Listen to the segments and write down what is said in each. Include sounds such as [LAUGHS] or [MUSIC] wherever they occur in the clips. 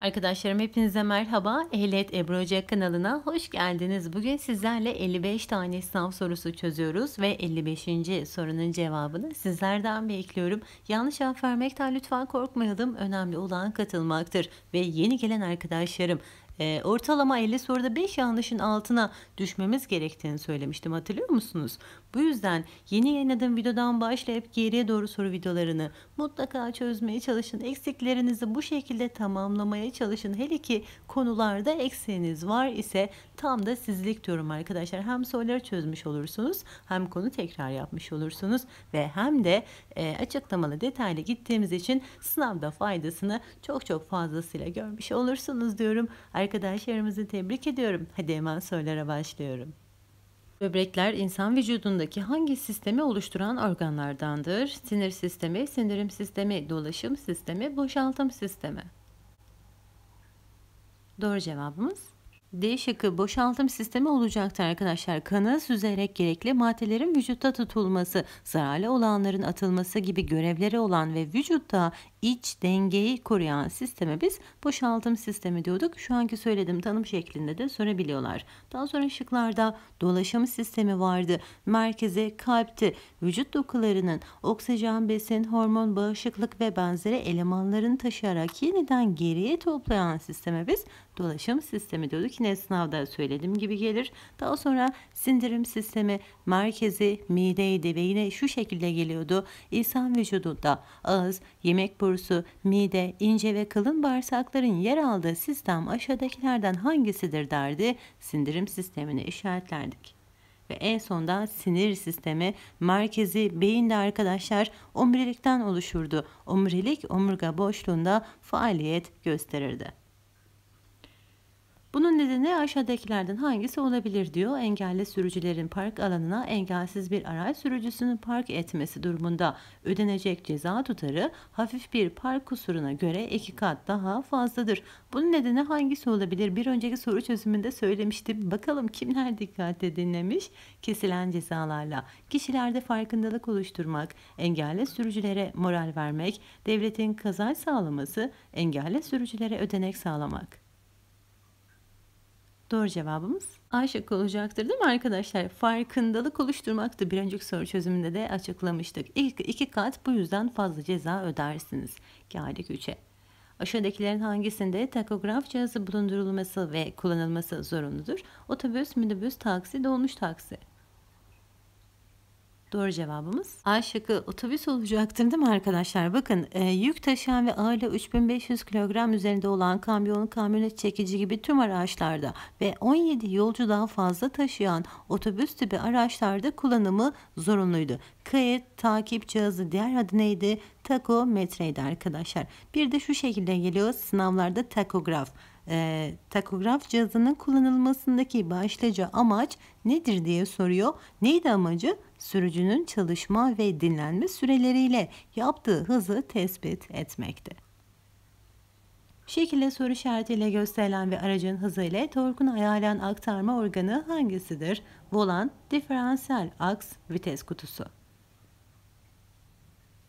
Arkadaşlarım hepinize merhaba. Ehliyet Ebru Hoca kanalına hoş geldiniz. Bugün sizlerle 55 tane sınav sorusu çözüyoruz ve 55. sorunun cevabını sizlerden bekliyorum. Yanlış cevap vermekten lütfen korkmayalım. Önemli olan katılmaktır. Ve yeni gelen arkadaşlarım ee, ortalama 50 soruda 5 yanlışın altına düşmemiz gerektiğini söylemiştim hatırlıyor musunuz? Bu yüzden yeni yayınladığım videodan başlayıp geriye doğru soru videolarını mutlaka çözmeye çalışın. Eksiklerinizi bu şekilde tamamlamaya çalışın. Hele ki konularda eksiğiniz var ise tam da sizlik diyorum arkadaşlar. Hem soruları çözmüş olursunuz hem konu tekrar yapmış olursunuz ve hem de e, açıklamalı detaylı gittiğimiz için sınavda faydasını çok çok fazlasıyla görmüş olursunuz diyorum. Arkadaşlar arkadaşlarımızı tebrik ediyorum. Hadi hemen sorulara başlıyorum. Böbrekler insan vücudundaki hangi sistemi oluşturan organlardandır? Sinir sistemi, sindirim sistemi, dolaşım sistemi, boşaltım sistemi. Doğru cevabımız D şıkkı boşaltım sistemi olacaktır arkadaşlar. Kanı süzerek gerekli maddelerin vücutta tutulması, zararlı olanların atılması gibi görevleri olan ve vücutta iç dengeyi koruyan sisteme biz boşaltım sistemi diyorduk. Şu anki söylediğim tanım şeklinde de sorabiliyorlar. Daha sonra şıklarda dolaşım sistemi vardı. Merkezi kalpti. Vücut dokularının oksijen, besin, hormon, bağışıklık ve benzeri elemanların taşıyarak yeniden geriye toplayan sisteme biz dolaşım sistemi diyorduk. Yine sınavda söylediğim gibi gelir. Daha sonra sindirim sistemi merkezi mideydi ve yine şu şekilde geliyordu. İnsan vücudunda ağız, yemek borusu, mide, ince ve kalın bağırsakların yer aldığı sistem aşağıdakilerden hangisidir derdi. Sindirim sistemini işaretlerdik ve en sonda sinir sistemi merkezi beyinde arkadaşlar omurilikten oluşurdu. Omurilik omurga boşluğunda faaliyet gösterirdi. Bunun nedeni aşağıdakilerden hangisi olabilir diyor. Engelli sürücülerin park alanına engelsiz bir araç sürücüsünü park etmesi durumunda ödenecek ceza tutarı hafif bir park kusuruna göre iki kat daha fazladır. Bunun nedeni hangisi olabilir? Bir önceki soru çözümünde söylemiştim. Bakalım kimler dikkatle dinlemiş? Kesilen cezalarla kişilerde farkındalık oluşturmak, engelli sürücülere moral vermek, devletin kazanç sağlaması, engelli sürücülere ödenek sağlamak. Doğru cevabımız A şıkkı olacaktır değil mi arkadaşlar? Farkındalık oluşturmaktı bir önceki soru çözümünde de açıklamıştık. İlk iki kat bu yüzden fazla ceza ödersiniz. Geldik 3'e. Aşağıdakilerin hangisinde takograf cihazı bulundurulması ve kullanılması zorunludur? Otobüs, minibüs, taksi, dolmuş taksi. Doğru cevabımız A şıkkı otobüs olacaktır değil mi arkadaşlar? Bakın e, yük taşıyan ve ağırlığı 3500 kilogram üzerinde olan kamyon, kamyonet çekici gibi tüm araçlarda ve 17 yolcu daha fazla taşıyan otobüs tipi araçlarda kullanımı zorunluydu. Kayıt, takip cihazı diğer adı neydi? Takometreydi arkadaşlar. Bir de şu şekilde geliyor sınavlarda takograf e, takograf cihazının kullanılmasındaki başlıca amaç nedir diye soruyor. Neydi amacı? Sürücünün çalışma ve dinlenme süreleriyle yaptığı hızı tespit etmekti. Şekilde soru işaretiyle gösterilen ve aracın hızı ile torkun ayarlayan aktarma organı hangisidir? Volan, diferansiyel aks, vites kutusu.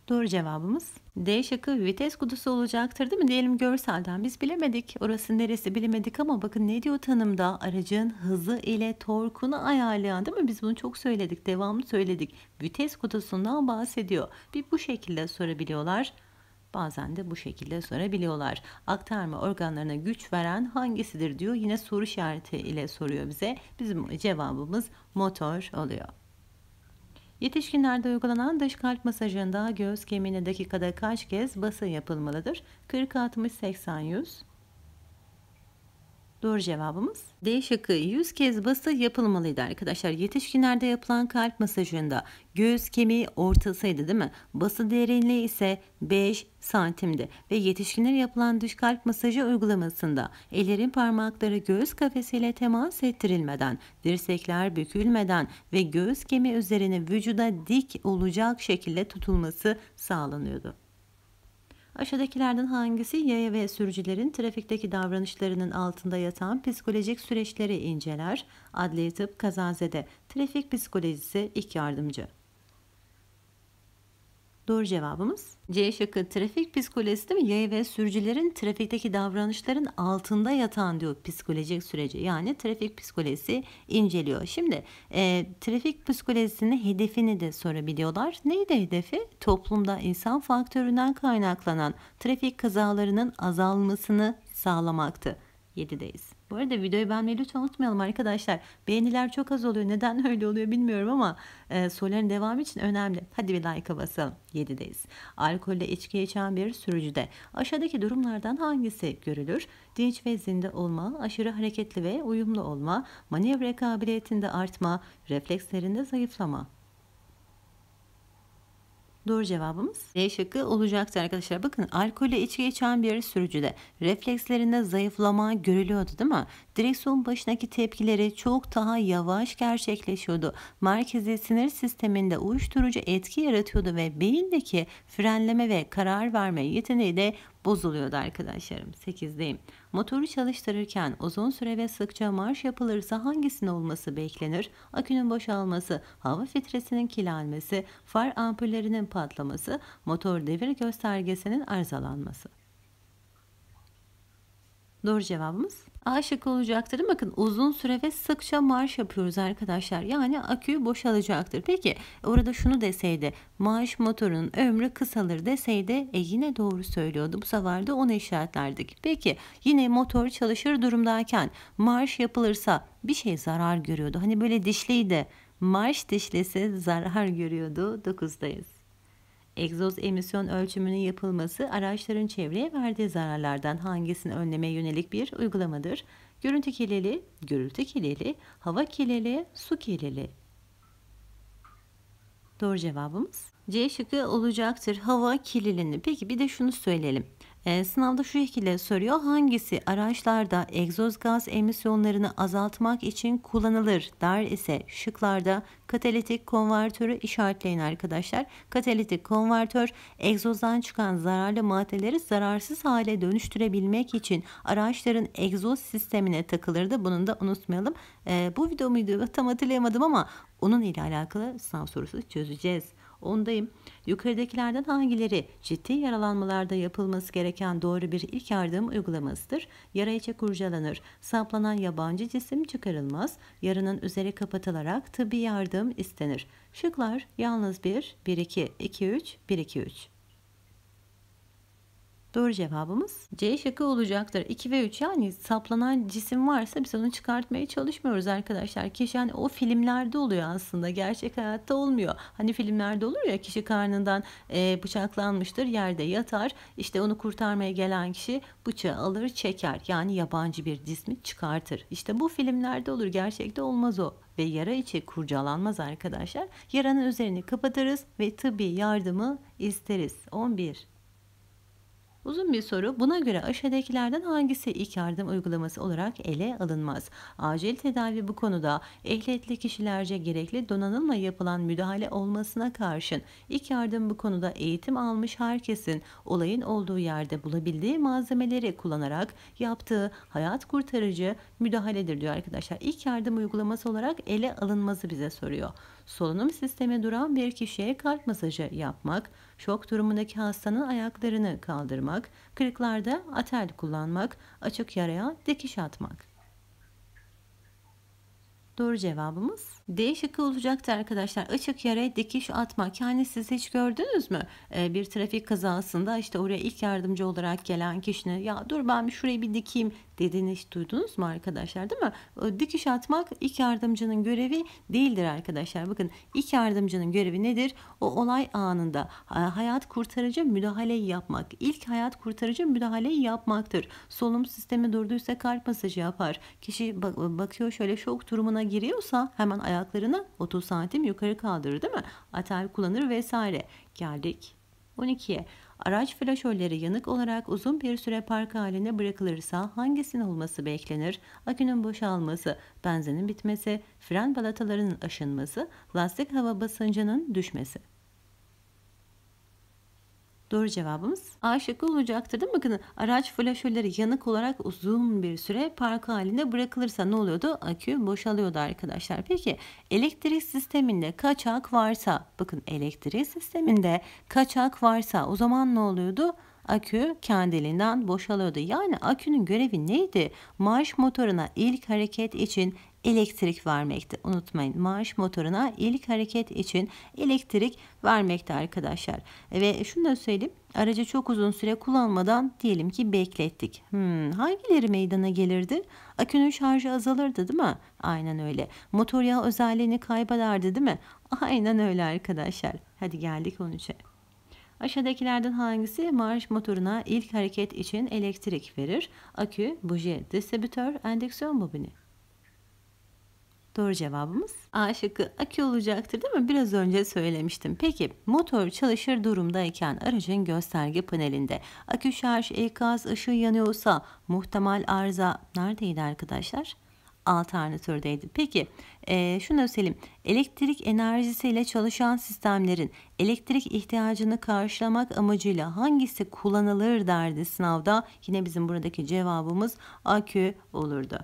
Doğru cevabımız D şıkkı vites kutusu olacaktır değil mi? Diyelim görselden biz bilemedik. Orası neresi bilemedik ama bakın ne diyor tanımda? Aracın hızı ile torkunu ayarlayan değil mi? Biz bunu çok söyledik. Devamlı söyledik. Vites kutusundan bahsediyor. Bir bu şekilde sorabiliyorlar. Bazen de bu şekilde sorabiliyorlar. Aktarma organlarına güç veren hangisidir diyor. Yine soru işareti ile soruyor bize. Bizim cevabımız motor oluyor. Yetişkinlerde uygulanan dış kalp masajında göğüs kemiğine dakikada kaç kez basın yapılmalıdır? 40, 60, 80, 100. Doğru cevabımız D şıkkı 100 kez bası yapılmalıydı arkadaşlar. Yetişkinlerde yapılan kalp masajında göğüs kemiği ortasıydı değil mi? Bası derinliği ise 5 santimdi ve yetişkinlere yapılan dış kalp masajı uygulamasında ellerin parmakları göğüs kafesiyle temas ettirilmeden, dirsekler bükülmeden ve göğüs kemiği üzerine vücuda dik olacak şekilde tutulması sağlanıyordu. Aşağıdakilerden hangisi yaya ve sürücülerin trafikteki davranışlarının altında yatan psikolojik süreçleri inceler? Adli tıp kazazede trafik psikolojisi ilk yardımcı. Doğru cevabımız C şıkkı trafik psikolojisi değil mi? Yaya ve sürücülerin trafikteki davranışların altında yatan diyor psikolojik süreci. Yani trafik psikolojisi inceliyor. Şimdi e, trafik psikolojisinin hedefini de sorabiliyorlar. Neydi hedefi? Toplumda insan faktöründen kaynaklanan trafik kazalarının azalmasını sağlamaktı. 7'deyiz. Bu arada videoyu beğenmeyi lütfen unutmayalım arkadaşlar. Beğeniler çok az oluyor. Neden [LAUGHS] öyle oluyor bilmiyorum ama e, soruların devamı için önemli. Hadi bir like'a basalım. 7'deyiz. Alkolle içki içen bir sürücüde aşağıdaki durumlardan hangisi görülür? Dinç ve zinde olma, aşırı hareketli ve uyumlu olma, manevra kabiliyetinde artma, reflekslerinde zayıflama. Doğru cevabımız D şıkkı olacaktı arkadaşlar. Bakın alkolü içki içen bir sürücüde reflekslerinde zayıflama görülüyordu değil mi? Direksiyon başındaki tepkileri çok daha yavaş gerçekleşiyordu. Merkezi sinir sisteminde uyuşturucu etki yaratıyordu ve beyindeki frenleme ve karar verme yeteneği de bozuluyordu arkadaşlarım. 8'deyim. Motoru çalıştırırken uzun süre ve sıkça marş yapılırsa hangisinin olması beklenir? Akünün boşalması, hava filtresinin kirlenmesi, far ampullerinin patlaması, motor devir göstergesinin arızalanması. Doğru cevabımız A şıkkı olacaktır. Bakın uzun süre ve sıkça marş yapıyoruz arkadaşlar. Yani akü boşalacaktır. Peki orada şunu deseydi marş motorunun ömrü kısalır deseydi e yine doğru söylüyordu. Bu sefer de onu işaretlerdik. Peki yine motor çalışır durumdayken marş yapılırsa bir şey zarar görüyordu. Hani böyle dişliydi. Marş dişlisi zarar görüyordu. 9'dayız egzoz emisyon ölçümünün yapılması araçların çevreye verdiği zararlardan hangisini önlemeye yönelik bir uygulamadır? Görüntü kirliliği, gürültü kirliliği, hava kirliliği, su kirliliği. Doğru cevabımız C şıkkı olacaktır. Hava kirliliğini. Peki bir de şunu söyleyelim. E, sınavda şu şekilde soruyor. Hangisi araçlarda egzoz gaz emisyonlarını azaltmak için kullanılır der ise şıklarda katalitik konvertörü işaretleyin arkadaşlar. Katalitik konvertör egzozdan çıkan zararlı maddeleri zararsız hale dönüştürebilmek için araçların egzoz sistemine takılırdı. Bunu da unutmayalım. E, bu video muydu [LAUGHS] tam hatırlayamadım ama onun ile alakalı sınav sorusu çözeceğiz ondayım. Yukarıdakilerden hangileri ciddi yaralanmalarda yapılması gereken doğru bir ilk yardım uygulamasıdır? Yara içe kurcalanır. Saplanan yabancı cisim çıkarılmaz. Yaranın üzeri kapatılarak tıbbi yardım istenir. Şıklar yalnız 1, 1, 2, 2, 3, 1, 2, 3. Doğru cevabımız C şıkkı olacaktır. 2 ve 3 yani saplanan cisim varsa biz onu çıkartmaya çalışmıyoruz arkadaşlar. Kişi yani o filmlerde oluyor aslında. Gerçek hayatta olmuyor. Hani filmlerde olur ya kişi karnından e, bıçaklanmıştır. Yerde yatar. İşte onu kurtarmaya gelen kişi bıçağı alır çeker. Yani yabancı bir cismi çıkartır. İşte bu filmlerde olur. Gerçekte olmaz o ve yara içi kurcalanmaz arkadaşlar. Yaranın üzerini kapatırız ve tıbbi yardımı isteriz. 11. Uzun bir soru. Buna göre aşağıdakilerden hangisi ilk yardım uygulaması olarak ele alınmaz? Acil tedavi bu konuda ehliyetli kişilerce gerekli donanımla yapılan müdahale olmasına karşın ilk yardım bu konuda eğitim almış herkesin olayın olduğu yerde bulabildiği malzemeleri kullanarak yaptığı hayat kurtarıcı müdahaledir diyor arkadaşlar. İlk yardım uygulaması olarak ele alınması bize soruyor solunum sistemi duran bir kişiye kalp masajı yapmak, şok durumundaki hastanın ayaklarını kaldırmak, kırıklarda atel kullanmak, açık yaraya dikiş atmak. Doğru cevabımız D şıkkı olacaktı arkadaşlar. Açık yere dikiş atmak. Yani siz hiç gördünüz mü? Ee, bir trafik kazasında işte oraya ilk yardımcı olarak gelen kişinin ya dur ben bir şurayı bir dikeyim dediğini hiç duydunuz mu arkadaşlar değil mi? Ee, dikiş atmak ilk yardımcının görevi değildir arkadaşlar. Bakın ilk yardımcının görevi nedir? O olay anında hayat kurtarıcı müdahaleyi yapmak. İlk hayat kurtarıcı müdahaleyi yapmaktır. Solunum sistemi durduysa kalp masajı yapar. Kişi bakıyor şöyle şok durumuna giriyorsa hemen ayağa ayaklarını 30 santim yukarı kaldırır değil mi? Atel kullanır vesaire. Geldik 12'ye. Araç flaşörleri yanık olarak uzun bir süre park haline bırakılırsa hangisinin olması beklenir? Akünün boşalması, benzinin bitmesi, fren balatalarının aşınması, lastik hava basıncının düşmesi. Doğru cevabımız A şıkkı olacaktır değil mi? Bakın araç flaşörleri yanık olarak uzun bir süre park halinde bırakılırsa ne oluyordu? Akü boşalıyordu arkadaşlar. Peki elektrik sisteminde kaçak varsa bakın elektrik sisteminde kaçak varsa o zaman ne oluyordu? akü kendiliğinden boşalıyordu. Yani akünün görevi neydi? Marş motoruna ilk hareket için elektrik vermekte. Unutmayın marş motoruna ilk hareket için elektrik vermekte arkadaşlar. Ve şunu da söyleyeyim aracı çok uzun süre kullanmadan diyelim ki beklettik. Hmm, hangileri meydana gelirdi? Akünün şarjı azalırdı değil mi? Aynen öyle. Motor yağı özelliğini kaybederdi değil mi? [LAUGHS] Aynen öyle arkadaşlar. Hadi geldik 13'e. Aşağıdakilerden hangisi marş motoruna ilk hareket için elektrik verir? Akü, buji, distribütör, endeksiyon bobini. Doğru cevabımız A şıkkı akü olacaktır değil mi? Biraz önce söylemiştim. Peki motor çalışır durumdayken aracın gösterge panelinde akü şarj, ikaz e ışığı yanıyorsa muhtemel arıza neredeydi arkadaşlar? alternatördeydi. Peki e, şunu söyleyeyim. Elektrik enerjisiyle çalışan sistemlerin elektrik ihtiyacını karşılamak amacıyla hangisi kullanılır derdi sınavda. Yine bizim buradaki cevabımız akü olurdu.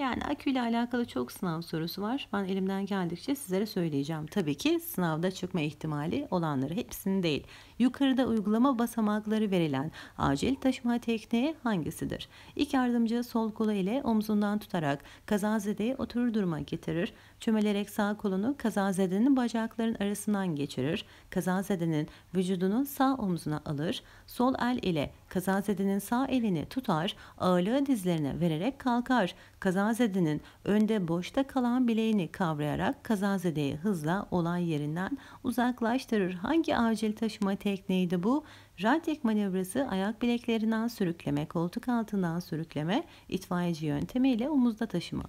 Yani akü ile alakalı çok sınav sorusu var. Ben elimden geldikçe sizlere söyleyeceğim. Tabii ki sınavda çıkma ihtimali olanları hepsini değil. Yukarıda uygulama basamakları verilen acil taşıma tekniği hangisidir? İlk yardımcı sol kolu ile omzundan tutarak kazazedeyi oturur duruma getirir. Çömelerek sağ kolunu kazazedenin bacakların arasından geçirir. Kazazedenin vücudunu sağ omzuna alır. Sol el ile kazazedenin sağ elini tutar. Ağırlığı dizlerine vererek kalkar. Kazazedenin önde boşta kalan bileğini kavrayarak kazazedeyi hızla olay yerinden uzaklaştırır. Hangi acil taşıma tekniği tek neydi bu? Radyak manevrası ayak bileklerinden sürükleme, koltuk altından sürükleme, itfaiyeci yöntemiyle omuzda taşıma.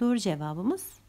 Doğru cevabımız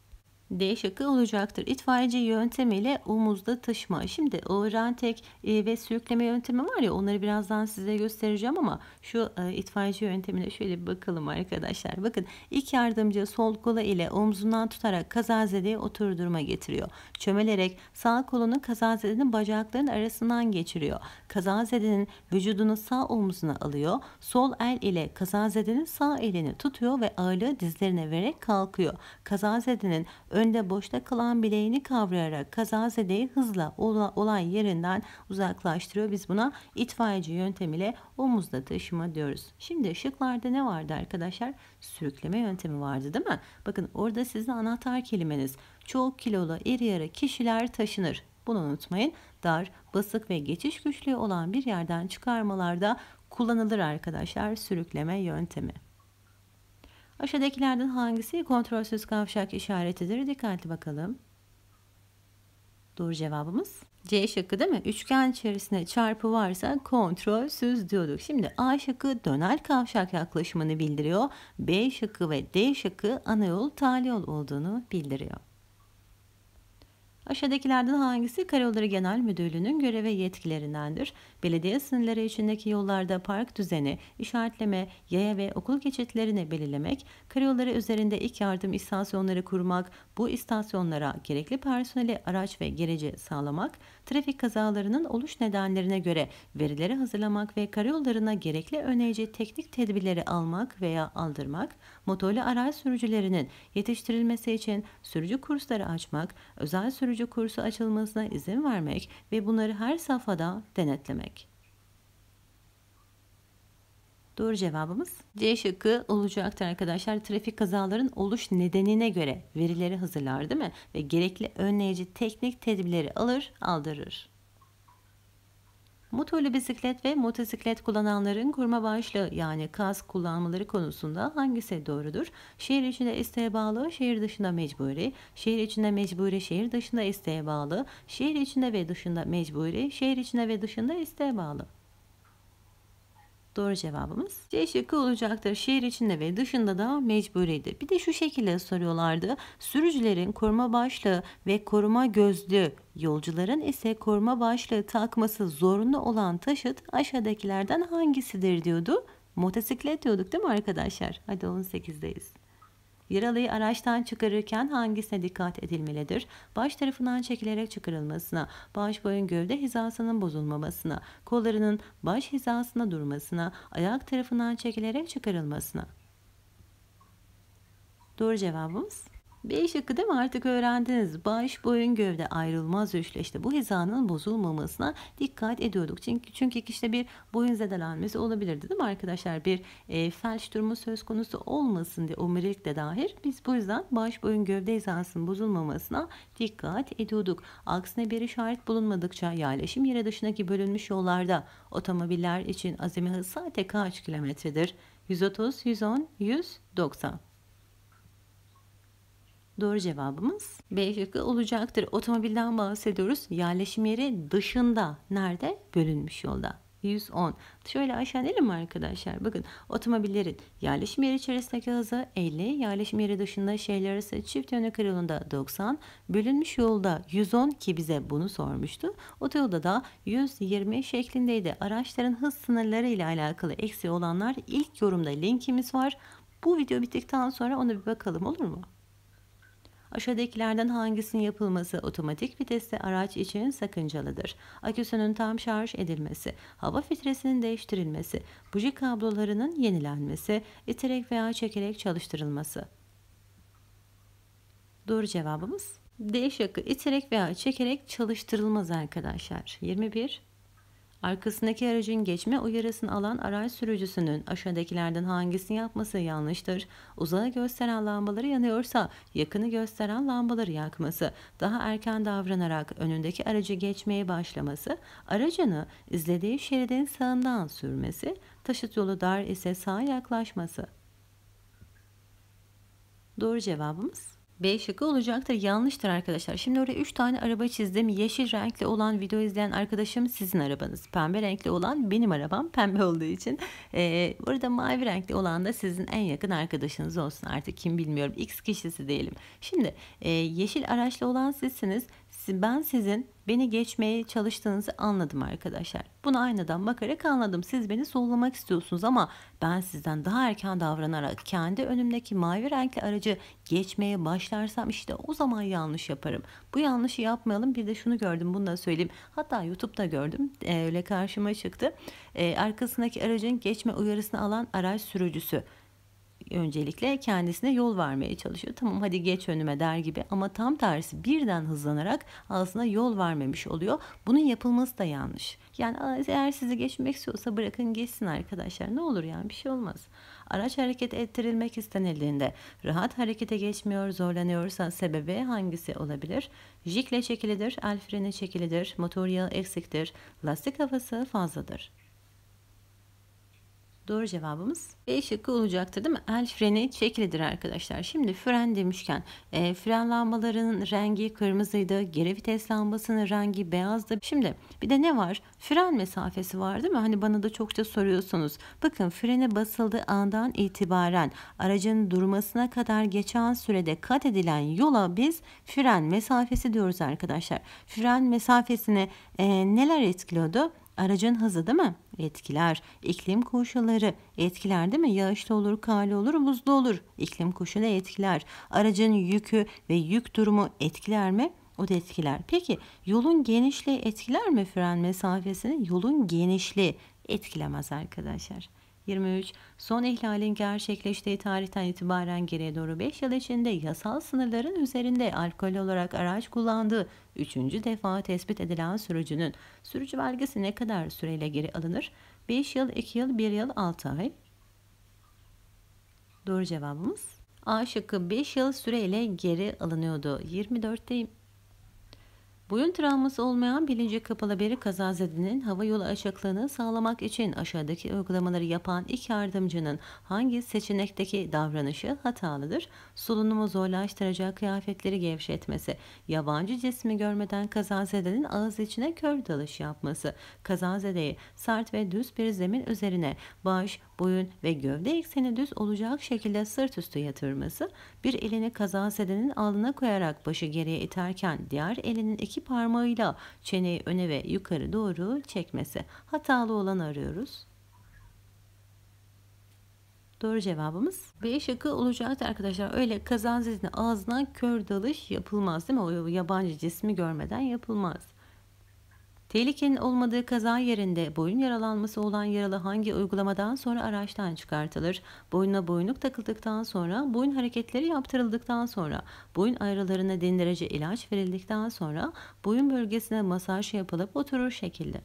D şıkkı olacaktır. İtfaiyeci yöntemiyle omuzda taşıma. Şimdi ağıran tek e, ve sürükleme yöntemi var ya onları birazdan size göstereceğim ama şu e, itfaiyeci yöntemine şöyle bir bakalım arkadaşlar. Bakın ilk yardımcı sol kola ile omzundan tutarak kazazedeyi oturur duruma getiriyor. Çömelerek sağ kolunu kazazedenin bacaklarının arasından geçiriyor. Kazazedenin vücudunu sağ omzuna alıyor. Sol el ile kazazedenin sağ elini tutuyor ve ağırlığı dizlerine vererek kalkıyor. Kazazedenin önde boşta kalan bileğini kavrayarak kazazedeyi hızla olay yerinden uzaklaştırıyor. Biz buna itfaiyeci yöntemiyle omuzda taşıma diyoruz. Şimdi şıklarda ne vardı arkadaşlar? Sürükleme yöntemi vardı değil mi? Bakın orada sizin anahtar kelimeniz. Çok kilolu iri yarı kişiler taşınır. Bunu unutmayın. Dar, basık ve geçiş güçlüğü olan bir yerden çıkarmalarda kullanılır arkadaşlar sürükleme yöntemi. Aşağıdakilerden hangisi kontrolsüz kavşak işaretidir? Dikkatli bakalım. Doğru cevabımız C şıkkı değil mi? Üçgen içerisinde çarpı varsa kontrolsüz diyorduk. Şimdi A şıkkı dönel kavşak yaklaşımını bildiriyor. B şıkkı ve D şıkkı ana yol tali yol olduğunu bildiriyor. Aşağıdakilerden hangisi Karayolları Genel Müdürlüğü'nün görev ve yetkilerindendir? Belediye sınırları içindeki yollarda park düzeni, işaretleme, yaya ve okul geçitlerini belirlemek, karayolları üzerinde ilk yardım istasyonları kurmak, bu istasyonlara gerekli personeli araç ve gereci sağlamak, trafik kazalarının oluş nedenlerine göre verileri hazırlamak ve karayollarına gerekli önleyici teknik tedbirleri almak veya aldırmak, motorlu araç sürücülerinin yetiştirilmesi için sürücü kursları açmak, özel sürücü sürücü kursu açılmasına izin vermek ve bunları her safhada denetlemek. Doğru cevabımız C şıkkı olacaktır arkadaşlar. Trafik kazaların oluş nedenine göre verileri hazırlar değil mi? Ve gerekli önleyici teknik tedbirleri alır, aldırır. Motorlu bisiklet ve motosiklet kullananların koruma bağışlı yani kask kullanmaları konusunda hangisi doğrudur? Şehir içinde isteğe bağlı, şehir dışında mecburi, şehir içinde mecburi, şehir dışında isteğe bağlı, şehir içinde ve dışında mecburi, şehir içinde ve dışında isteğe bağlı. Doğru cevabımız C şıkkı olacaktır. Şehir içinde ve dışında da mecburiydi. Bir de şu şekilde soruyorlardı. Sürücülerin koruma başlığı ve koruma gözlüğü Yolcuların ise koruma başlığı takması zorunlu olan taşıt aşağıdakilerden hangisidir diyordu. Motosiklet diyorduk değil mi arkadaşlar? Hadi 18'deyiz. Yaralıyı araçtan çıkarırken hangisine dikkat edilmelidir? Baş tarafından çekilerek çıkarılmasına, baş boyun gövde hizasının bozulmamasına, kollarının baş hizasında durmasına, ayak tarafından çekilerek çıkarılmasına. Doğru cevabımız B şıkkı değil mi artık öğrendiniz. Baş boyun gövde ayrılmaz üçle işte bu hizanın bozulmamasına dikkat ediyorduk. Çünkü, çünkü işte bir boyun zedelenmesi olabilirdi değil mi arkadaşlar? Bir e, felç durumu söz konusu olmasın diye omurilik de dahil. Biz bu yüzden baş boyun gövde hizasının bozulmamasına dikkat ediyorduk. Aksine bir işaret bulunmadıkça yerleşim yere dışındaki bölünmüş yollarda otomobiller için azami hız saate kaç kilometredir? 130, 110, 190. Doğru cevabımız B şıkkı olacaktır. Otomobilden bahsediyoruz. Yerleşim yeri dışında. Nerede? Bölünmüş yolda. 110. Şöyle aşağı inelim mi arkadaşlar? Bakın otomobillerin yerleşim yeri içerisindeki hızı 50, yerleşim yeri dışında şehirler arası çift yönlü kırılımda 90, bölünmüş yolda 110 ki bize bunu sormuştu. Otoyolda da 120 şeklindeydi. Araçların hız sınırları ile alakalı eksi olanlar ilk yorumda linkimiz var. Bu video bittikten sonra ona bir bakalım olur mu? Aşağıdakilerden hangisinin yapılması otomatik vitesli araç için sakıncalıdır? Aküsünün tam şarj edilmesi, hava filtresinin değiştirilmesi, buji kablolarının yenilenmesi, iterek veya çekerek çalıştırılması. Doğru cevabımız D şıkkı iterek veya çekerek çalıştırılmaz arkadaşlar. 21 Arkasındaki aracın geçme uyarısını alan araç sürücüsünün aşağıdakilerden hangisini yapması yanlıştır? Uzağı gösteren lambaları yanıyorsa yakını gösteren lambaları yakması, daha erken davranarak önündeki aracı geçmeye başlaması, aracını izlediği şeridin sağından sürmesi, taşıt yolu dar ise sağa yaklaşması. Doğru cevabımız B şıkkı olacaktır. Yanlıştır arkadaşlar. Şimdi oraya 3 tane araba çizdim. Yeşil renkli olan video izleyen arkadaşım sizin arabanız. Pembe renkli olan benim arabam pembe olduğu için. Ee, burada mavi renkli olan da sizin en yakın arkadaşınız olsun. Artık kim bilmiyorum. X kişisi diyelim. Şimdi e, yeşil araçlı olan sizsiniz. Ben sizin Beni geçmeye çalıştığınızı anladım arkadaşlar. Bunu aynadan bakarak anladım. Siz beni sollamak istiyorsunuz ama ben sizden daha erken davranarak kendi önümdeki mavi renkli aracı geçmeye başlarsam işte o zaman yanlış yaparım. Bu yanlışı yapmayalım. Bir de şunu gördüm bunu da söyleyeyim. Hatta YouTube'da gördüm. Ee, öyle karşıma çıktı. Ee, arkasındaki aracın geçme uyarısını alan araç sürücüsü öncelikle kendisine yol vermeye çalışıyor. Tamam hadi geç önüme der gibi ama tam tersi birden hızlanarak aslında yol vermemiş oluyor. Bunun yapılması da yanlış. Yani eğer sizi geçmek istiyorsa bırakın geçsin arkadaşlar. Ne olur yani bir şey olmaz. Araç hareket ettirilmek istenildiğinde rahat harekete geçmiyor, zorlanıyorsa sebebi hangisi olabilir? Jikle çekilidir, el freni çekilidir, motor yağı eksiktir, lastik havası fazladır. Doğru cevabımız B e şıkkı olacaktır değil mi? El freni çekilidir arkadaşlar. Şimdi fren demişken e, fren lambalarının rengi kırmızıydı. Geri vites lambasının rengi beyazdı. Şimdi bir de ne var? Fren mesafesi var değil mi? Hani bana da çokça soruyorsunuz. Bakın frene basıldığı andan itibaren aracın durmasına kadar geçen sürede kat edilen yola biz fren mesafesi diyoruz arkadaşlar. Fren mesafesini e, neler etkiliyordu? Aracın hızı değil mi? Etkiler. İklim koşulları etkiler değil mi? Yağışlı olur, karlı olur, buzlu olur. İklim koşulu etkiler. Aracın yükü ve yük durumu etkiler mi? O da etkiler. Peki yolun genişliği etkiler mi fren mesafesini? Yolun genişliği etkilemez arkadaşlar. 23. Son ihlalin gerçekleştiği tarihten itibaren geriye doğru 5 yıl içinde yasal sınırların üzerinde alkol olarak araç kullandığı 3. defa tespit edilen sürücünün sürücü belgesi ne kadar süreyle geri alınır? 5 yıl, 2 yıl, 1 yıl, 6 ay. Doğru cevabımız A şıkkı 5 yıl süreyle geri alınıyordu. 24'teyim. Boyun travması olmayan bilince kapalı bir kazazedinin hava yolu açıklığını sağlamak için aşağıdaki uygulamaları yapan ilk yardımcının hangi seçenekteki davranışı hatalıdır? Solunumu zorlaştıracak kıyafetleri gevşetmesi, yabancı cismi görmeden kazazedenin ağız içine kör dalış yapması, kazazedeyi sert ve düz bir zemin üzerine baş, boyun ve gövde ekseni düz olacak şekilde sırt üstü yatırması, bir elini kazazedenin alnına koyarak başı geriye iterken diğer elinin iki parmağıyla çeneyi öne ve yukarı doğru çekmesi. Hatalı olanı arıyoruz. Doğru cevabımız B şıkkı olacaktı arkadaşlar. Öyle kazan zizini ağzından kör dalış yapılmaz değil mi? O yabancı cismi görmeden yapılmaz. Tehlikenin olmadığı kaza yerinde boyun yaralanması olan yaralı hangi uygulamadan sonra araçtan çıkartılır? Boynuna boyunluk takıldıktan sonra, boyun hareketleri yaptırıldıktan sonra, boyun ayrılarına denilece ilaç verildikten sonra, boyun bölgesine masaj yapılıp oturur şekilde.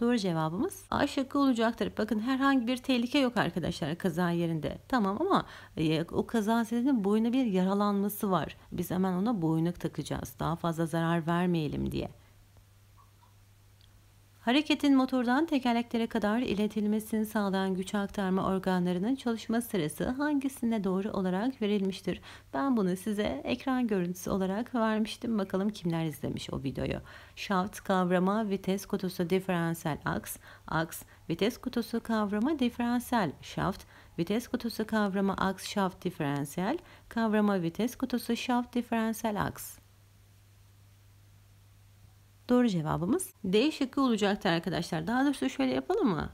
Doğru cevabımız A şıkkı olacaktır. Bakın herhangi bir tehlike yok arkadaşlar kaza yerinde. Tamam ama e, o kaza sebebiyle boyuna bir yaralanması var. Biz hemen ona boynuk takacağız. Daha fazla zarar vermeyelim diye. Hareketin motordan tekerleklere kadar iletilmesini sağlayan güç aktarma organlarının çalışma sırası hangisine doğru olarak verilmiştir? Ben bunu size ekran görüntüsü olarak vermiştim. Bakalım kimler izlemiş o videoyu. Shaft kavrama, vites kutusu diferansiyel aks, aks, vites kutusu kavrama diferansiyel shaft, vites kutusu kavrama aks shaft diferansiyel, kavrama vites kutusu shaft diferansiyel aks. Doğru cevabımız D şıkkı olacaktır arkadaşlar. Daha doğrusu şöyle yapalım mı?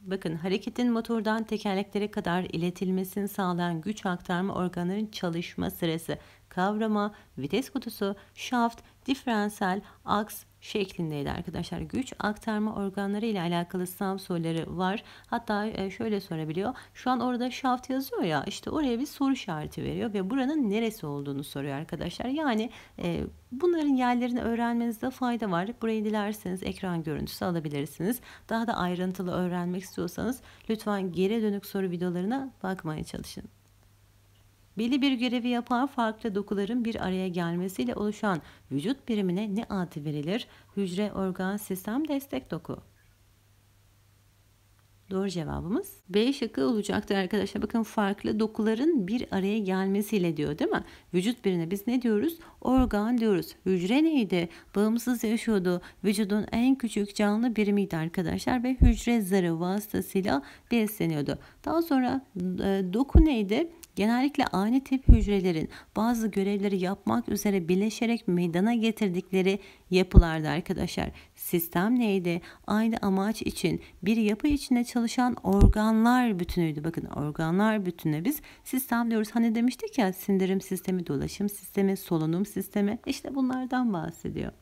Bakın hareketin motordan tekerleklere kadar iletilmesini sağlayan güç aktarma organların çalışma sırası, kavrama, vites kutusu, şaft, diferansiyel, aks, şeklindeydi arkadaşlar. Güç aktarma organları ile alakalı sınav soruları var. Hatta e, şöyle sorabiliyor. Şu an orada shaft yazıyor ya işte oraya bir soru işareti veriyor ve buranın neresi olduğunu soruyor arkadaşlar. Yani e, bunların yerlerini öğrenmenizde fayda var. Burayı dilerseniz ekran görüntüsü alabilirsiniz. Daha da ayrıntılı öğrenmek istiyorsanız lütfen geri dönük soru videolarına bakmaya çalışın. Belli bir görevi yapan farklı dokuların bir araya gelmesiyle oluşan vücut birimine ne adı verilir? Hücre, organ, sistem, destek doku. Doğru cevabımız B şıkkı olacaktır arkadaşlar. Bakın farklı dokuların bir araya gelmesiyle diyor değil mi? Vücut birine biz ne diyoruz? Organ diyoruz. Hücre neydi? Bağımsız yaşıyordu. Vücudun en küçük canlı birimiydi arkadaşlar ve hücre zarı vasıtasıyla besleniyordu. Daha sonra e, doku neydi? genellikle aynı tip hücrelerin bazı görevleri yapmak üzere birleşerek meydana getirdikleri yapılarda arkadaşlar. Sistem neydi? Aynı amaç için bir yapı içinde çalışan organlar bütünüydü. Bakın organlar bütününe biz sistem diyoruz. Hani demiştik ya sindirim sistemi, dolaşım sistemi, solunum sistemi. İşte bunlardan bahsediyor.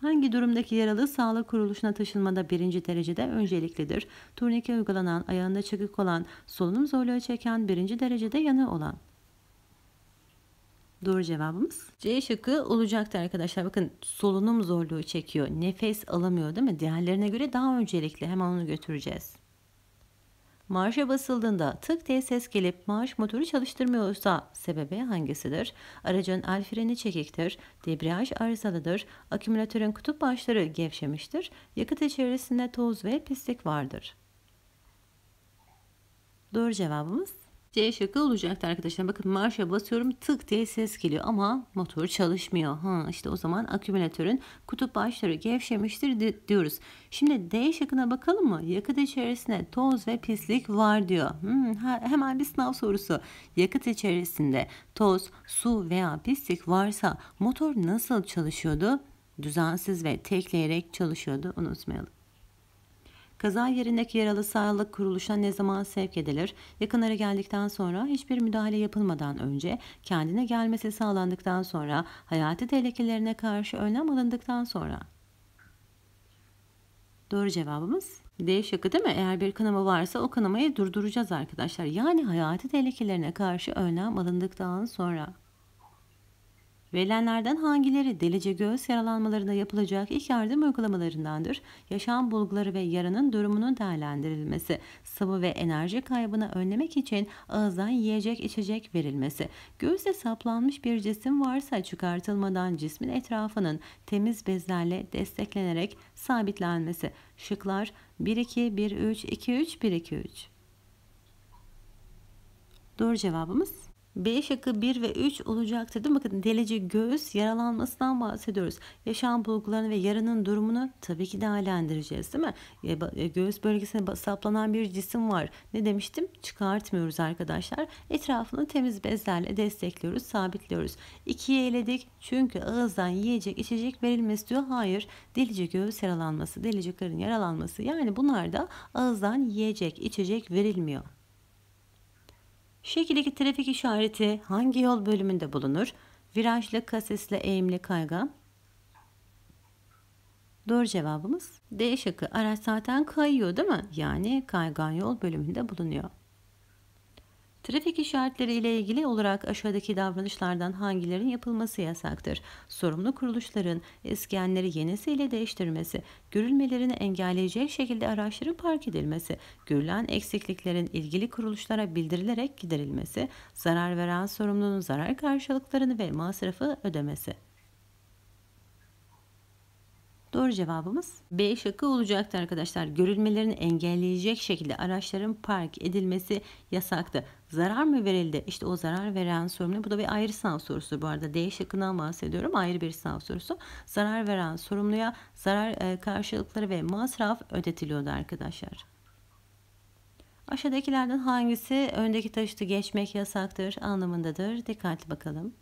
Hangi durumdaki yaralı sağlık kuruluşuna taşınmada birinci derecede önceliklidir? Turnike uygulanan, ayağında çıkık olan, solunum zorluğu çeken, birinci derecede yanı olan. Doğru cevabımız C şıkkı olacaktı arkadaşlar. Bakın solunum zorluğu çekiyor. Nefes alamıyor değil mi? Diğerlerine göre daha öncelikli. Hemen onu götüreceğiz. Marşa basıldığında tık diye ses gelip marş motoru çalıştırmıyorsa sebebi hangisidir? Aracın el freni çekiktir, debriyaj arızalıdır, akümülatörün kutup başları gevşemiştir, yakıt içerisinde toz ve pislik vardır. Doğru cevabımız C şıkkı olacaktı arkadaşlar. Bakın marşa basıyorum tık diye ses geliyor ama motor çalışmıyor. Ha, işte o zaman akümülatörün kutup başları gevşemiştir diyoruz. Şimdi D şıkkına bakalım mı? Yakıt içerisinde toz ve pislik var diyor. Hmm, hemen bir sınav sorusu. Yakıt içerisinde toz, su veya pislik varsa motor nasıl çalışıyordu? Düzensiz ve tekleyerek çalışıyordu. Unutmayalım. Kaza yerindeki yaralı sağlık kuruluşuna ne zaman sevk edilir? Yakınlara geldikten sonra hiçbir müdahale yapılmadan önce kendine gelmesi sağlandıktan sonra hayati tehlikelerine karşı önlem alındıktan sonra. Doğru cevabımız D şıkkı değil mi? Eğer bir kanama varsa o kanamayı durduracağız arkadaşlar. Yani hayati tehlikelerine karşı önlem alındıktan sonra. Verilenlerden hangileri delice göğüs yaralanmalarında yapılacak ilk yardım uygulamalarındandır? Yaşam bulguları ve yaranın durumunun değerlendirilmesi, sıvı ve enerji kaybını önlemek için ağızdan yiyecek içecek verilmesi, göğüse saplanmış bir cisim varsa çıkartılmadan cismin etrafının temiz bezlerle desteklenerek sabitlenmesi. Şıklar 1-2-1-3-2-3-1-2-3 Doğru cevabımız B şıkkı 1 ve 3 olacaktır değil Bakın delici göğüs yaralanmasından bahsediyoruz. Yaşam bulgularını ve yaranın durumunu tabii ki değerlendireceğiz değil mi? E, e, göğüs bölgesine saplanan bir cisim var. Ne demiştim? Çıkartmıyoruz arkadaşlar. Etrafını temiz bezlerle destekliyoruz, sabitliyoruz. 2'ye eledik çünkü ağızdan yiyecek, içecek verilmesi diyor. Hayır, Delici göğüs yaralanması, delici karın yaralanması. Yani bunlar da ağızdan yiyecek, içecek verilmiyor. Şekildeki trafik işareti hangi yol bölümünde bulunur? Virajlı, kasesli, eğimli, kaygan. Doğru cevabımız D şıkkı. Araç zaten kayıyor değil mi? Yani kaygan yol bölümünde bulunuyor. Trafik işaretleri ile ilgili olarak aşağıdaki davranışlardan hangilerin yapılması yasaktır? Sorumlu kuruluşların eskiyenleri yenisiyle değiştirmesi, görülmelerini engelleyecek şekilde araçların park edilmesi, görülen eksikliklerin ilgili kuruluşlara bildirilerek giderilmesi, zarar veren sorumlunun zarar karşılıklarını ve masrafı ödemesi. Doğru cevabımız B şıkkı olacaktı arkadaşlar. Görülmelerini engelleyecek şekilde araçların park edilmesi yasaktı. Zarar mı verildi? İşte o zarar veren sorumlu. Bu da bir ayrı sınav sorusu bu arada. D şıkkından bahsediyorum. Ayrı bir sınav sorusu. Zarar veren sorumluya zarar e, karşılıkları ve masraf ödetiliyordu arkadaşlar. Aşağıdakilerden hangisi öndeki taşıtı geçmek yasaktır anlamındadır? Dikkatli bakalım.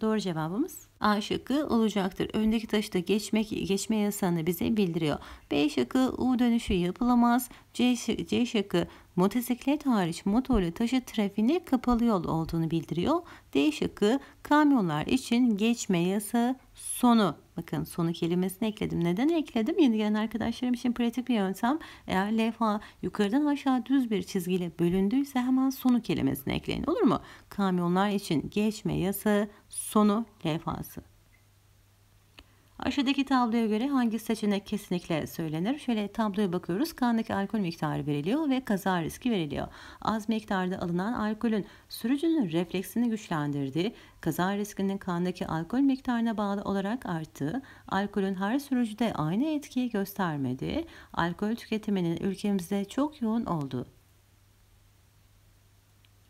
Doğru cevabımız A şıkkı olacaktır. Öndeki taşıda geçmek geçme yasağını bize bildiriyor. B şıkkı U dönüşü yapılamaz. C, C şıkkı motosiklet hariç motorlu taşı trafiğine kapalı yol olduğunu bildiriyor. D şıkkı kamyonlar için geçme yasağı sonu Bakın sonu kelimesini ekledim. Neden ekledim? Yeni gelen arkadaşlarım için pratik bir yöntem. Eğer levha yukarıdan aşağı düz bir çizgiyle bölündüyse hemen sonu kelimesini ekleyin. Olur mu? Kamyonlar için geçme yasa sonu levhası. Aşağıdaki tabloya göre hangi seçenek kesinlikle söylenir? Şöyle tabloya bakıyoruz. Kandaki alkol miktarı veriliyor ve kaza riski veriliyor. Az miktarda alınan alkolün sürücünün refleksini güçlendirdiği, kaza riskinin kandaki alkol miktarına bağlı olarak arttığı, alkolün her sürücüde aynı etkiyi göstermediği, alkol tüketiminin ülkemizde çok yoğun olduğu.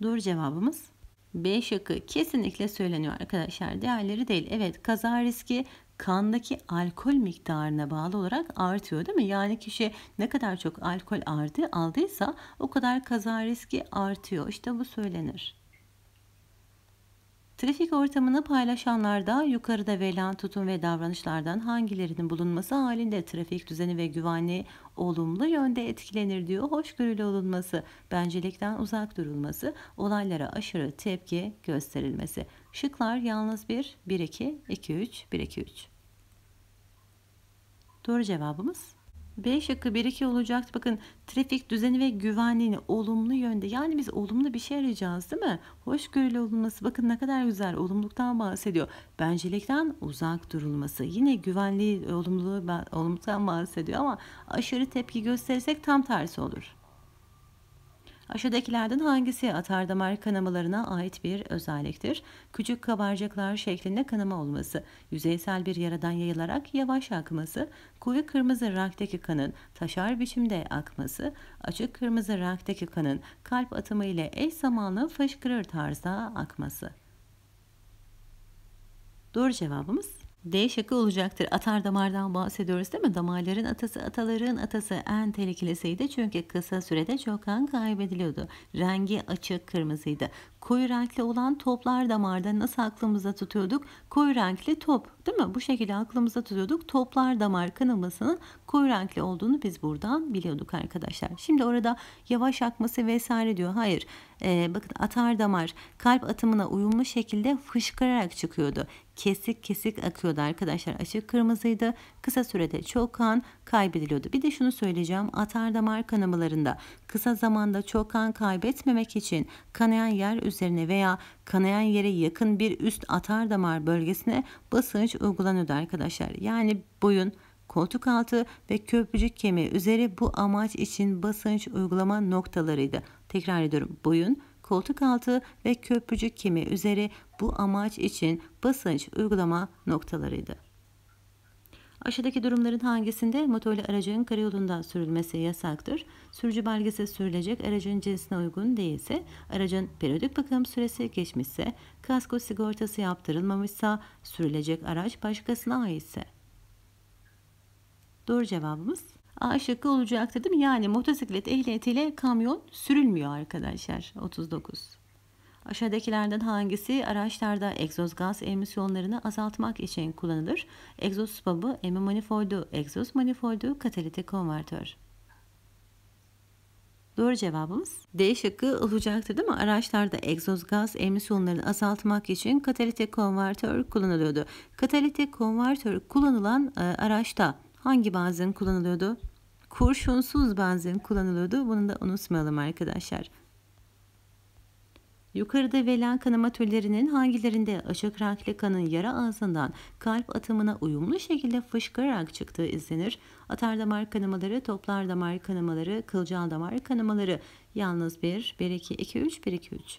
Doğru cevabımız B şakı kesinlikle söyleniyor arkadaşlar. Değerleri değil. Evet kaza riski kandaki alkol miktarına bağlı olarak artıyor değil mi? Yani kişi ne kadar çok alkol aldı aldıysa o kadar kaza riski artıyor. İşte bu söylenir. Trafik ortamını paylaşanlarda yukarıda verilen tutum ve davranışlardan hangilerinin bulunması halinde trafik düzeni ve güvenliği olumlu yönde etkilenir diyor. Hoşgörülü olunması, bencillikten uzak durulması, olaylara aşırı tepki gösterilmesi. Şıklar yalnız 1, 1, 2, 2, 3, 1, 2, 3. Doğru cevabımız B şıkkı 1 2 olacak. Bakın trafik düzeni ve güvenliğini olumlu yönde. Yani biz olumlu bir şey arayacağız değil mi? Hoşgörülü olunması bakın ne kadar güzel. Olumluktan bahsediyor. Bencillikten uzak durulması. Yine güvenliği olumluluğu olumluktan bahsediyor ama aşırı tepki gösterirsek tam tersi olur. Aşağıdakilerden hangisi atardamar kanamalarına ait bir özelliktir? Küçük kabarcıklar şeklinde kanama olması, yüzeysel bir yaradan yayılarak yavaş akması, koyu kırmızı raktaki kanın taşar biçimde akması, açık kırmızı raktaki kanın kalp atımı ile eş zamanlı fışkırır tarzda akması. Doğru cevabımız D şıkkı olacaktır. Atar damardan bahsediyoruz değil mi? Damarların atası ataların atası en tehlikilisiydi çünkü kısa sürede çok kan kaybediliyordu. Rengi açık kırmızıydı koyu renkli olan toplar damarda nasıl aklımıza tutuyorduk? Koyu renkli top değil mi? Bu şekilde aklımıza tutuyorduk. Toplar damar kanamasının koyu renkli olduğunu biz buradan biliyorduk arkadaşlar. Şimdi orada yavaş akması vesaire diyor. Hayır. Ee, bakın atar damar kalp atımına uyumlu şekilde fışkırarak çıkıyordu. Kesik kesik akıyordu arkadaşlar. Açık kırmızıydı. Kısa sürede çok kan, kaybediliyordu. Bir de şunu söyleyeceğim. Atardamar kanamalarında kısa zamanda çok kan kaybetmemek için kanayan yer üzerine veya kanayan yere yakın bir üst atardamar bölgesine basınç uygulanıyordu arkadaşlar. Yani boyun koltuk altı ve köprücük kemiği üzeri bu amaç için basınç uygulama noktalarıydı. Tekrar ediyorum. Boyun, koltuk altı ve köprücük kemiği üzeri bu amaç için basınç uygulama noktalarıydı. Aşağıdaki durumların hangisinde motorlu aracın karayolunda sürülmesi yasaktır? Sürücü belgesi sürülecek aracın cinsine uygun değilse, aracın periyodik bakım süresi geçmişse, kasko sigortası yaptırılmamışsa, sürülecek araç başkasına aitse. Doğru cevabımız A şıkkı olacaktır değil mi? Yani motosiklet ehliyetiyle kamyon sürülmüyor arkadaşlar. 39. Aşağıdakilerden hangisi araçlarda egzoz gaz emisyonlarını azaltmak için kullanılır? Egzoz spabı, emi manifoldu, egzoz manifoldu, katalitik konvertör. Doğru cevabımız D şıkkı olacaktı, değil mi? Araçlarda egzoz gaz emisyonlarını azaltmak için katalitik konvertör kullanılıyordu. Katalitik konvertör kullanılan e, araçta hangi benzin kullanılıyordu? Kurşunsuz benzin kullanılıyordu. Bunu da unutmayalım arkadaşlar. Yukarıda verilen kanama türlerinin hangilerinde aşık renkli kanın yara ağzından kalp atımına uyumlu şekilde fışkırarak çıktığı izlenir. Atar damar kanamaları, toplar damar kanamaları, kılcal damar kanamaları. Yalnız 1, 1, 2, 2, 3, 1, 2, 3.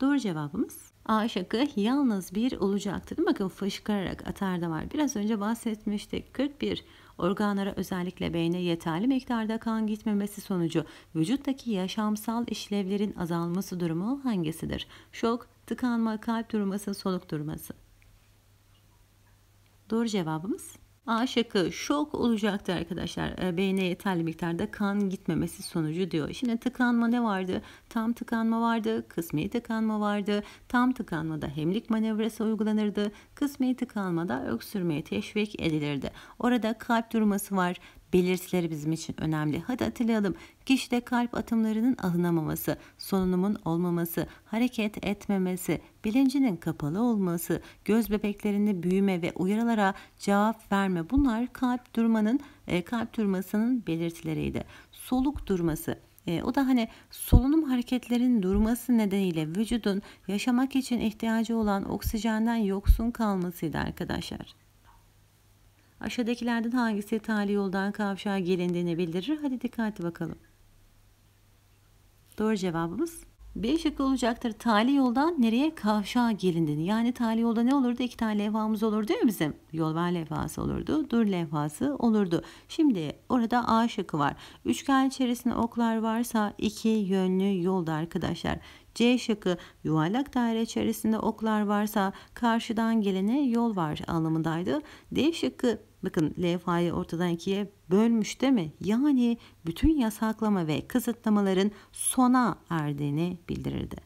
Doğru cevabımız A şıkkı yalnız bir olacaktır. Bakın fışkırarak atar damar. Biraz önce bahsetmiştik. 41. Organlara özellikle beyne yeterli miktarda kan gitmemesi sonucu vücuttaki yaşamsal işlevlerin azalması durumu hangisidir? Şok, tıkanma, kalp durması, soluk durması. Doğru cevabımız A şıkkı şok olacaktı arkadaşlar. Beyne yeterli miktarda kan gitmemesi sonucu diyor. Şimdi tıkanma ne vardı? Tam tıkanma vardı. Kısmi tıkanma vardı. Tam tıkanmada hemlik manevrası uygulanırdı. Kısmi tıkanmada öksürmeye teşvik edilirdi. Orada kalp durması var belirtileri bizim için önemli. Hadi hatırlayalım. Kişide kalp atımlarının alınamaması, solunumun olmaması, hareket etmemesi, bilincinin kapalı olması, göz bebeklerinde büyüme ve uyarılara cevap verme bunlar kalp durmanın e, kalp durmasının belirtileriydi. Soluk durması e, o da hani solunum hareketlerinin durması nedeniyle vücudun yaşamak için ihtiyacı olan oksijenden yoksun kalmasıydı arkadaşlar. Aşağıdakilerden hangisi tali yoldan kavşağa gelindiğini bildirir? Hadi dikkatli bakalım. Doğru cevabımız B şıkkı olacaktır. Tali yoldan nereye kavşağa gelindin? Yani tali yolda ne olurdu? İki tane levhamız olurdu değil mi bizim? Yol ver levhası olurdu. Dur levhası olurdu. Şimdi orada A şıkkı var. Üçgen içerisinde oklar varsa iki yönlü yolda arkadaşlar. C şıkkı yuvarlak daire içerisinde oklar varsa karşıdan gelene yol var anlamındaydı. D şıkkı Bakın levhayı ortadan ikiye bölmüş değil mi? Yani bütün yasaklama ve kısıtlamaların sona erdiğini bildirirdi.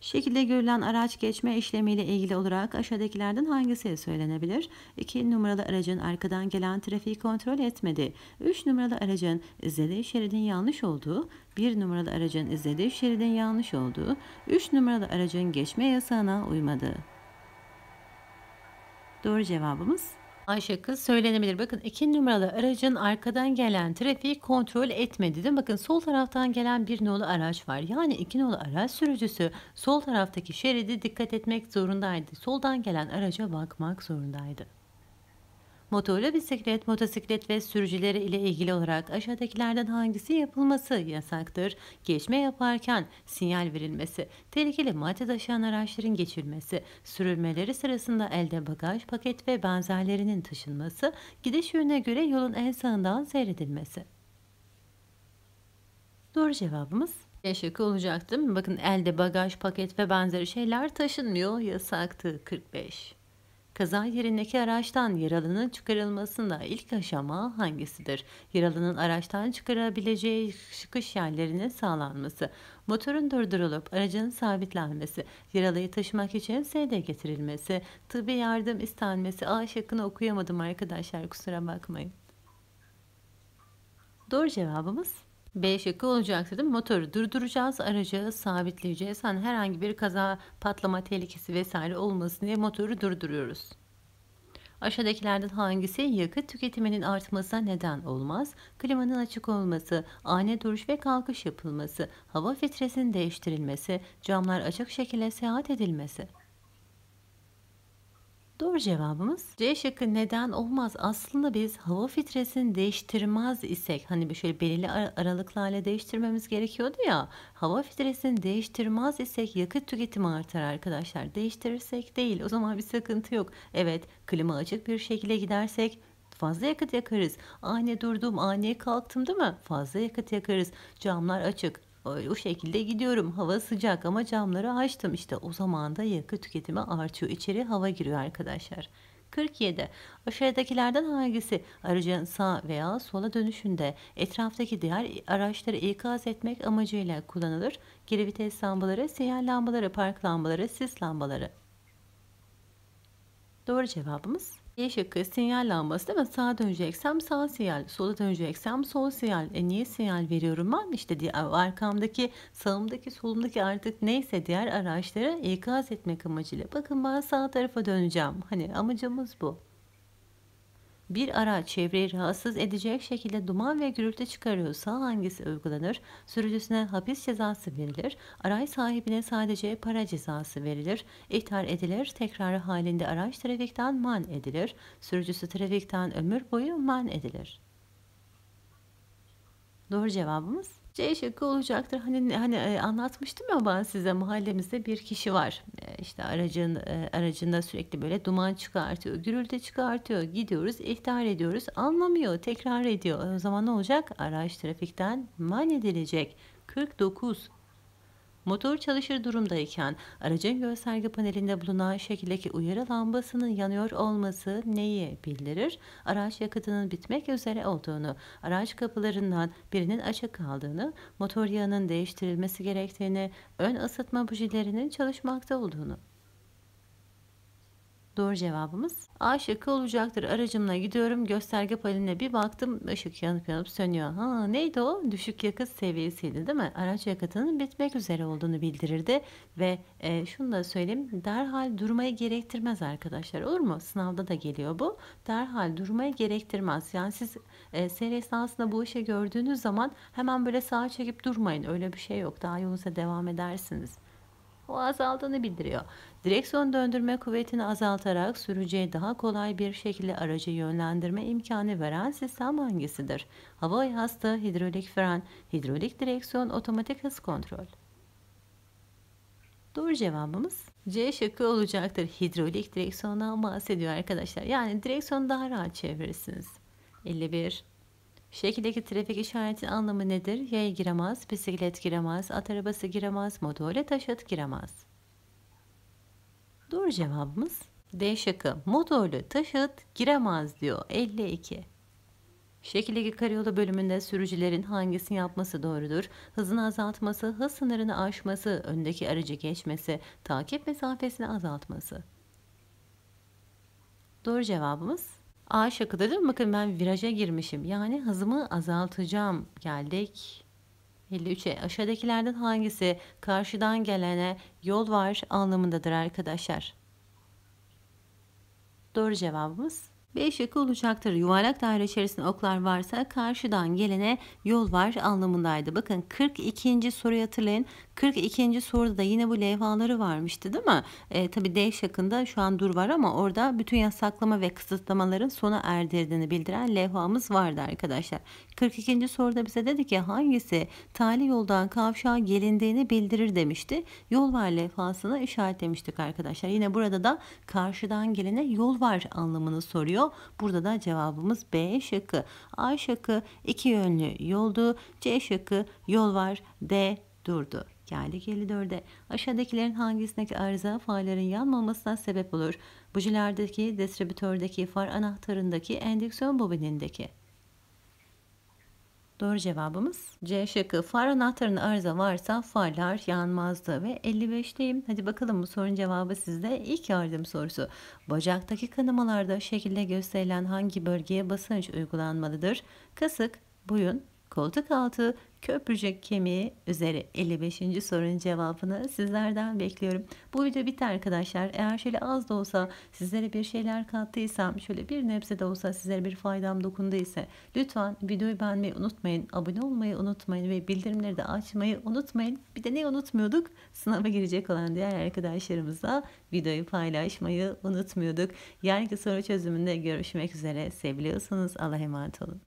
Şekilde görülen araç geçme işlemiyle ilgili olarak aşağıdakilerden hangisi söylenebilir? 2 numaralı aracın arkadan gelen trafiği kontrol etmedi. 3 numaralı aracın izlediği şeridin yanlış olduğu, 1 numaralı aracın izlediği şeridin yanlış olduğu, 3 numaralı aracın geçme yasağına uymadı. Doğru cevabımız Ayşe kız söylenebilir. Bakın 2 numaralı aracın arkadan gelen trafiği kontrol etme dedim. Bakın sol taraftan gelen bir nolu araç var. Yani 2 nolu araç sürücüsü sol taraftaki şeridi dikkat etmek zorundaydı. Soldan gelen araca bakmak zorundaydı. Motorlu bisiklet, motosiklet ve sürücüleri ile ilgili olarak aşağıdakilerden hangisi yapılması yasaktır? Geçme yaparken sinyal verilmesi, tehlikeli madde taşıyan araçların geçilmesi, sürülmeleri sırasında elde bagaj, paket ve benzerlerinin taşınması, gidiş yönüne göre yolun en sağından seyredilmesi. Doğru cevabımız C e olacaktım. Bakın elde bagaj, paket ve benzeri şeyler taşınmıyor. Yasaktı 45. Kaza yerindeki araçtan yaralının çıkarılmasında ilk aşama hangisidir? Yaralının araçtan çıkarabileceği çıkış yerlerinin sağlanması, motorun durdurulup aracın sabitlenmesi, yaralıyı taşımak için SED'e getirilmesi, tıbbi yardım istenmesi. A şıkkını okuyamadım arkadaşlar kusura bakmayın. Doğru cevabımız B şıkkı olacaktır değil Motoru durduracağız, aracı sabitleyeceğiz. Hani herhangi bir kaza, patlama tehlikesi vesaire olmasın diye motoru durduruyoruz. Aşağıdakilerden hangisi yakıt tüketiminin artmasına neden olmaz? Klimanın açık olması, ani duruş ve kalkış yapılması, hava filtresinin değiştirilmesi, camlar açık şekilde seyahat edilmesi. Doğru cevabımız C şıkkı neden olmaz. Aslında biz hava filtresini değiştirmez isek hani şöyle belirli aralıklarla değiştirmemiz gerekiyordu ya. Hava filtresini değiştirmez isek yakıt tüketimi artar arkadaşlar. Değiştirirsek değil o zaman bir sıkıntı yok. Evet klima açık bir şekilde gidersek fazla yakıt yakarız. Ani durdum, ani kalktım değil mi? Fazla yakıt yakarız. Camlar açık o şekilde gidiyorum. Hava sıcak ama camları açtım. İşte o zaman da yakıt tüketimi artıyor. İçeri hava giriyor arkadaşlar. 47. Aşağıdakilerden hangisi aracın sağ veya sola dönüşünde etraftaki diğer araçları ikaz etmek amacıyla kullanılır? Geri vites lambaları, siyah lambaları, park lambaları, sis lambaları. Doğru cevabımız e şıkkı sinyal lambası değil mi? Sağa döneceksem sağ sinyal, sola döneceksem sol sinyal. E niye sinyal veriyorum ben? İşte arkamdaki, sağımdaki, solumdaki artık neyse diğer araçlara ikaz etmek amacıyla. Bakın ben sağ tarafa döneceğim. Hani amacımız bu. Bir araç çevreyi rahatsız edecek şekilde duman ve gürültü çıkarıyorsa hangisi uygulanır? Sürücüsüne hapis cezası verilir. aray sahibine sadece para cezası verilir. İhtar edilir. Tekrarı halinde araç trafikten man edilir. Sürücüsü trafikten ömür boyu man edilir. Doğru cevabımız C şıkkı olacaktır. Hani hani e, anlatmıştım ya ben size mahallemizde bir kişi var. E, işte aracın e, aracında sürekli böyle duman çıkartıyor, gürültü çıkartıyor. Gidiyoruz, ihtar ediyoruz. Anlamıyor, tekrar ediyor. O zaman ne olacak? Araç trafikten man edilecek. 49 Motor çalışır durumdayken aracın gösterge panelinde bulunan şekildeki uyarı lambasının yanıyor olması neyi bildirir? Araç yakıtının bitmek üzere olduğunu, araç kapılarından birinin açık kaldığını, motor yağının değiştirilmesi gerektiğini, ön ısıtma bujilerinin çalışmakta olduğunu. Doğru cevabımız A şıkkı olacaktır. Aracımla gidiyorum. Gösterge paneline bir baktım. Işık yanıp yanıp sönüyor. Ha, neydi o? Düşük yakıt seviyesiydi değil mi? Araç yakıtının bitmek üzere olduğunu bildirirdi. Ve e, şunu da söyleyeyim. Derhal durmaya gerektirmez arkadaşlar. Olur mu? Sınavda da geliyor bu. Derhal durmaya gerektirmez. Yani siz e, seyir esnasında bu işe gördüğünüz zaman hemen böyle sağa çekip durmayın. Öyle bir şey yok. Daha yolunuza devam edersiniz o azaldığını bildiriyor. Direksiyon döndürme kuvvetini azaltarak sürücüye daha kolay bir şekilde aracı yönlendirme imkanı veren sistem hangisidir? Hava yastığı, hidrolik fren, hidrolik direksiyon, otomatik hız kontrol. Doğru cevabımız C şıkkı olacaktır. Hidrolik direksiyondan bahsediyor arkadaşlar. Yani direksiyonu daha rahat çevirirsiniz. 51 Şekildeki trafik işaretinin anlamı nedir? Yaya giremez, bisiklet giremez, at arabası giremez, motorlu taşıt giremez. Doğru cevabımız D şıkkı. Motorlu taşıt giremez diyor. 52. Şekildeki karayolu bölümünde sürücülerin hangisini yapması doğrudur? Hızını azaltması, hız sınırını aşması, öndeki aracı geçmesi, takip mesafesini azaltması. Doğru cevabımız A şıkkı değil mi? Bakın ben viraja girmişim. Yani hızımı azaltacağım. Geldik 53'e. Aşağıdakilerden hangisi karşıdan gelene yol var anlamındadır arkadaşlar? Doğru cevabımız B şıkkı olacaktır. Yuvarlak daire içerisinde oklar varsa karşıdan gelene yol var anlamındaydı. Bakın 42. soruyu hatırlayın. 42. soruda da yine bu levhaları varmıştı değil mi? E, tabii D şıkkında şu an dur var ama orada bütün yasaklama ve kısıtlamaların sona erdirdiğini bildiren levhamız vardı arkadaşlar. 42. soruda bize dedi ki hangisi tali yoldan kavşağa gelindiğini bildirir demişti. Yol var levhasını işaretlemiştik arkadaşlar. Yine burada da karşıdan gelene yol var anlamını soruyor. Burada da cevabımız B şıkkı. A şıkkı iki yönlü yoldu. C şıkkı yol var. D durdu. Geldik 54'e. Aşağıdakilerin hangisindeki arıza farların yanmamasına sebep olur? Bujilerdeki, distribütördeki, far anahtarındaki, endüksiyon bobinindeki. Doğru cevabımız C şıkkı. Far anahtarının arıza varsa farlar yanmazdı ve 55'teyim. Hadi bakalım bu sorunun cevabı sizde. İlk yardım sorusu. Bacaktaki kanamalarda şekilde gösterilen hangi bölgeye basınç uygulanmalıdır? Kasık, boyun, koltuk altı, Köprücük kemiği üzeri 55. sorunun cevabını sizlerden bekliyorum. Bu video bitti arkadaşlar. Eğer şöyle az da olsa sizlere bir şeyler kattıysam, şöyle bir nebze de olsa sizlere bir faydam dokunduysa lütfen videoyu beğenmeyi unutmayın. Abone olmayı unutmayın ve bildirimleri de açmayı unutmayın. Bir de ne unutmuyorduk? Sınava girecek olan diğer arkadaşlarımıza videoyu paylaşmayı unutmuyorduk. Yarınki soru çözümünde görüşmek üzere. Seviliyorsanız Allah'a emanet olun.